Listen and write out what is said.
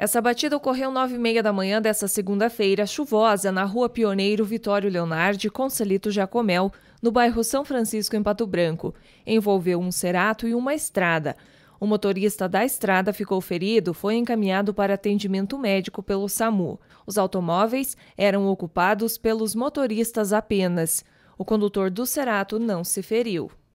Essa batida ocorreu 9h30 da manhã desta segunda-feira, chuvosa, na rua Pioneiro Vitório Leonardi, Conselito Jacomel, no bairro São Francisco, em Pato Branco. Envolveu um cerato e uma estrada. O motorista da estrada ficou ferido, foi encaminhado para atendimento médico pelo SAMU. Os automóveis eram ocupados pelos motoristas apenas. O condutor do Cerato não se feriu.